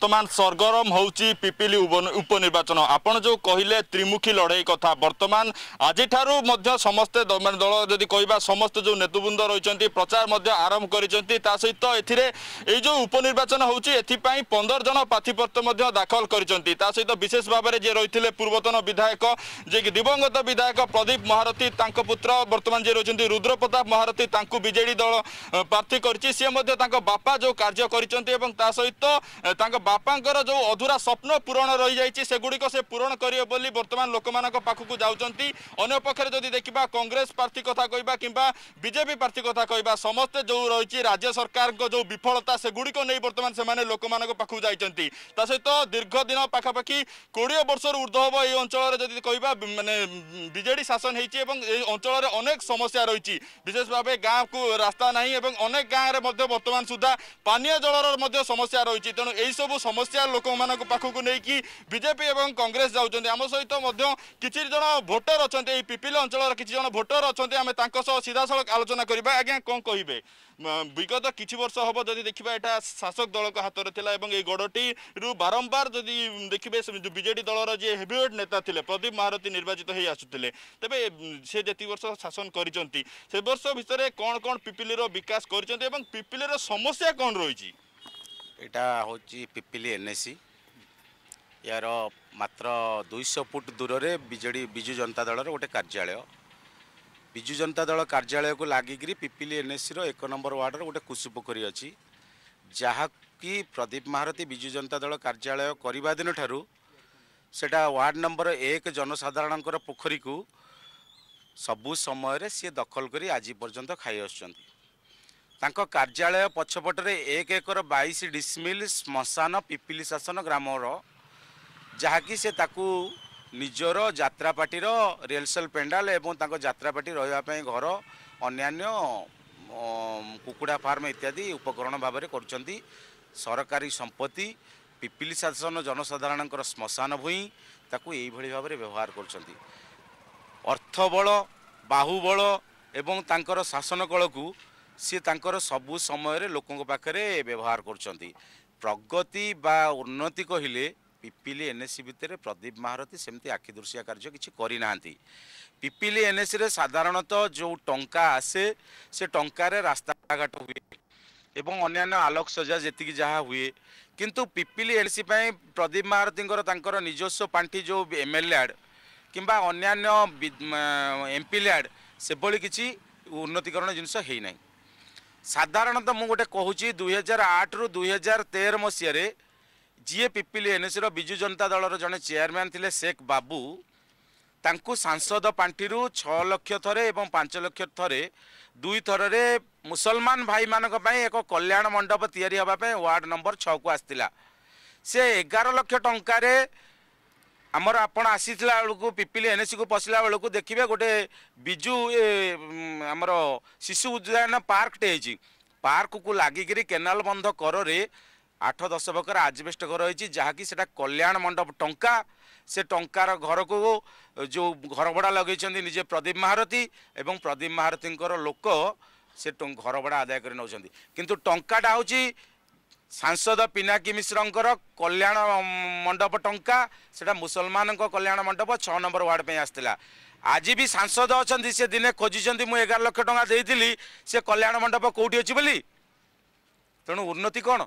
বর্তমান সরগরম হচ্ছে পিপিলি উপনির্বাচন আপনার যে কহিলে ত্রিমুখী লড়াই কথা বর্তমান আজিঠার মানে দল যদি কহা সমস্ত যে নেতৃবৃন্দ রয়েছেন প্রচার মধ্যে আরম্ভ করেছেন তা সহিত এতে এই যে উপনির্বাচন হচ্ছে এথিপাই পনের জন প্রার্থীপত্র দাখল করেছেন তা সহ বিশেষ ভাবে যে রয়েছে পূর্বতন বিধায়ক যে দিবঙ্গত বিধায়ক প্রদীপ মহারথী তাঁক পুত্র বর্তমান যে রয়েছেন রুদ্র প্রতাপ মহারথী তাঁকু বিজেডি দল প্রার্থী করেছে সি বাপা যে কার্য করেছেন এবং তা সহ তাঁর বাপাঙ্কর যে অধুরা স্বপ্ন পূরণ রয়েছে সেগুড়ি সে পূরণ করবে বলে বর্তমান লোক পাখক যাচ্ছেন অন্যপক্ষে যদি দেখা কংগ্রেস প্রার্থী কথা কহা কিংবা বিজেপি প্রার্থী কথা কহা সমস্ত যে রয়েছে রাজ্য সরকার যে বিফলতা সেগুড়ি নিয়ে বর্তমান সে লোক পাখক যাইছেন তা সহ দীর্ঘদিন পাখাপাখি কোড়িয়ে বর্ষর ঊর্ধ্ব হব এই অঞ্চলের যদি কহা মানে বিজেডি শাসন হয়েছে এবং এই অঞ্চলের অনেক সমস্যা রয়েছে বিশেষভাবে ভাবে গাঁকু রাস্তা নাই এবং অনেক গাঁরে বর্তমান সুদ্ধা পানীয় জলর সমস্যা রয়েছে তেমন এইসব ସମସ୍ୟା ଲୋକମାନଙ୍କ ପାଖକୁ ନେଇକି ବିଜେପି ଏବଂ କଂଗ୍ରେସ ଯାଉଛନ୍ତି ଆମ ସହିତ ମଧ୍ୟ କିଛି ଜଣ ଭୋଟର ଅଛନ୍ତି ଏଇ ପିପିଲ ଅଞ୍ଚଳର କିଛି ଜଣ ଭୋଟର ଅଛନ୍ତି ଆମେ ତାଙ୍କ ସହ ସିଧାସଳଖ ଆଲୋଚନା କରିବା ଆଜ୍ଞା କ'ଣ କହିବେ ବିଗତ କିଛି ବର୍ଷ ହବ ଯଦି ଦେଖିବା ଏଇଟା ଶାସକ ଦଳଙ୍କ ହାତରେ ଥିଲା ଏବଂ ଏଇ ଗଡ଼ଟିରୁ ବାରମ୍ବାର ଯଦି ଦେଖିବେ ବିଜେଡି ଦଳର ଯିଏ ହେଭିୱେଟ୍ ନେତା ଥିଲେ ପ୍ରଦୀପ ମହାରଥୀ ନିର୍ବାଚିତ ହେଇ ଆସୁଥିଲେ ତେବେ ସେ ଯେତିକି ବର୍ଷ ଶାସନ କରିଛନ୍ତି ସେ ବର୍ଷ ଭିତରେ କ'ଣ କ'ଣ ପିପିଲିର ବିକାଶ କରିଛନ୍ତି ଏବଂ ପିପିଲିର ସମସ୍ୟା କ'ଣ ରହିଛି ଏଇଟା ହେଉଛି ପିପିଲି ଏନ୍ଏସି ଏହାର ମାତ୍ର ଦୁଇଶହ ଫୁଟ ଦୂରରେ ବିଜେଡ଼ି ବିଜୁ ଜନତା ଦଳର ଗୋଟେ କାର୍ଯ୍ୟାଳୟ ବିଜୁ ଜନତା ଦଳ କାର୍ଯ୍ୟାଳୟକୁ ଲାଗିକିରି ପିପିଲି ଏନ୍ଏସିର ଏକ ନମ୍ବର ୱାର୍ଡ଼ର ଗୋଟେ କୁଶି ପୋଖରୀ ଅଛି ଯାହାକି ପ୍ରଦୀପ ମହାରଥୀ ବିଜୁ ଜନତା ଦଳ କାର୍ଯ୍ୟାଳୟ କରିବା ଦିନ ଠାରୁ ସେଇଟା ୱାର୍ଡ଼ ନମ୍ବର ଏକ ଜନସାଧାରଣଙ୍କର ପୋଖରୀକୁ ସବୁ ସମୟରେ ସିଏ ଦଖଲ କରି ଆଜି ପର୍ଯ୍ୟନ୍ତ ଖାଇ ଆସୁଛନ୍ତି ତାଙ୍କ କାର୍ଯ୍ୟାଳୟ ପଛପଟରେ ଏକ ଏକର ବାଇଶ ଡିସମିଲ୍ ଶ୍ମଶାନ ପିପିଲି ଶାସନ ଗ୍ରାମର ଯାହାକି ସେ ତାକୁ ନିଜର ଯାତ୍ରା ପାର୍ଟିର ରେଲସେଲ ପେଣ୍ଡାଲ ଏବଂ ତାଙ୍କ ଯାତ୍ରା ପାର୍ଟି ରହିବା ପାଇଁ ଘର ଅନ୍ୟାନ୍ୟ କୁକୁଡ଼ା ଫାର୍ମ ଇତ୍ୟାଦି ଉପକରଣ ଭାବରେ କରୁଛନ୍ତି ସରକାରୀ ସମ୍ପତ୍ତି ପିପିଲି ଶାସନ ଜନସାଧାରଣଙ୍କର ଶ୍ମଶାନ ଭୂଇଁ ତାକୁ ଏଇଭଳି ଭାବରେ ବ୍ୟବହାର କରୁଛନ୍ତି ଅର୍ଥବଳ ବାହୁବଳ ଏବଂ ତାଙ୍କର ଶାସନ କଳକୁ সি তাঁর সবু সময় লোক পাখে ব্যবহার করছেন প্রগতি বা উন্নতি কহিলে পিপিলি এনএসি ভিতরে প্রদীপ মহারতি সেমি আখিদৃশিয়া কার্য কিছু করে না পিপিলি এনএসি সাধারণত যে টঙ্কা আসে সে টঙ্কার রাস্তাঘাট হুয়ে এবং অন্যান্য আলোক সজা যেত যা হুয়ে কিন্তু পিপিলি এনএসি প্রদীপ মহারতি তাঁর নিজস্ব পাঠি যে এমএলএ আড কিংবা অন্যান্য এমপি ল্যাড সেভাবে কিছু উন্নতিকরণ জিনিস হয়ে না ସାଧାରଣତଃ ମୁଁ ଗୋଟେ କହୁଛି ଦୁଇହଜାର ଆଠରୁ ଦୁଇହଜାର ତେର ମସିହାରେ ଯିଏ ପିପିଲି ଏନ୍ଏସିର ବିଜୁ ଜନତା ଦଳର ଜଣେ ଚେୟାରମ୍ୟାନ୍ ଥିଲେ ଶେଖ୍ ବାବୁ ତାଙ୍କୁ ସାଂସଦ ପାଣ୍ଠିରୁ ଛଅ ଲକ୍ଷ ଥରେ ଏବଂ ପାଞ୍ଚ ଲକ୍ଷ ଥରେ ଦୁଇ ଥରରେ ମୁସଲମାନ ଭାଇମାନଙ୍କ ପାଇଁ ଏକ କଲ୍ୟାଣ ମଣ୍ଡପ ତିଆରି ହେବା ପାଇଁ ୱାର୍ଡ଼ ନମ୍ବର ଛଅକୁ ଆସିଥିଲା ସେ ଏଗାର ଲକ୍ଷ ଟଙ୍କାରେ ଆମର ଆପଣ ଆସିଥିଲା ବେଳକୁ ପିପିଲି ଏନ୍ଏସିକୁ ପଶିଲା ବେଳକୁ ଦେଖିବେ ଗୋଟେ ବିଜୁ ଆମର ଶିଶୁ ଉଦ୍ୟାନ ପାର୍କଟେ ହେଇଛି ପାର୍କକୁ ଲାଗିକିରି କେନାଲ ବନ୍ଧ କରରେ ଆଠ ଦଶ ପ୍ରକାର ଆଜବେଷ୍ଟ ଘର ହେଇଛି ଯାହାକି ସେଟା କଲ୍ୟାଣ ମଣ୍ଡପ ଟଙ୍କା ସେ ଟଙ୍କାର ଘରକୁ ଯେଉଁ ଘର ଭଡ଼ା ଲଗେଇଛନ୍ତି ନିଜେ ପ୍ରଦୀପ ମହାରଥୀ ଏବଂ ପ୍ରଦୀପ ମହାରଥୀଙ୍କର ଲୋକ ସେ ଘର ଭଡ଼ା ଆଦାୟ କରି ନେଉଛନ୍ତି କିନ୍ତୁ ଟଙ୍କାଟା ହେଉଛି ସାଂସଦ ପିନାକୀ ମିଶ୍ରଙ୍କର କଲ୍ୟାଣ ମଣ୍ଡପ ଟଙ୍କା ସେଇଟା ମୁସଲମାନଙ୍କ କଲ୍ୟାଣ ମଣ୍ଡପ ଛଅ ନମ୍ବର ୱାର୍ଡ଼ ପାଇଁ ଆସିଥିଲା ଆଜି ବି ସାଂସଦ ଅଛନ୍ତି ସେ ଦିନେ ଖୋଜିଛନ୍ତି ମୁଁ ଏଗାର ଲକ୍ଷ ଟଙ୍କା ଦେଇଥିଲି ସେ କଲ୍ୟାଣ ମଣ୍ଡପ କେଉଁଠି ଅଛି ବୋଲି ତେଣୁ ଉନ୍ନତି କ'ଣ